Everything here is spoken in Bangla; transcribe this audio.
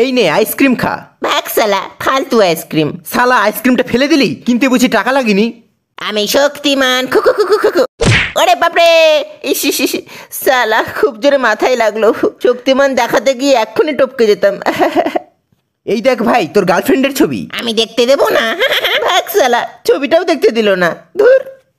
এই নে আইসক্রিম খা ভাগ সালা ফালতু আইসক্রিম সালা আইসক্রিমটা ফেলে দিলি কিনতে বুঝি টাকা লাগেনি আমি শক্তিমান খু খু খু খু খু ওরে বাপরে ইসি ইস ইস, সালা খুব জোরে মাথায় লাগলো শক্তিমান দেখাতে গিয়ে এক্ষুনি টপকে যেতাম এই দেখ ভাই তোর গার্লফ্রেন্ডের ছবি আমি দেখতে দেবো না ভাগ সালা ছবিটাও দেখতে দিল না ধুর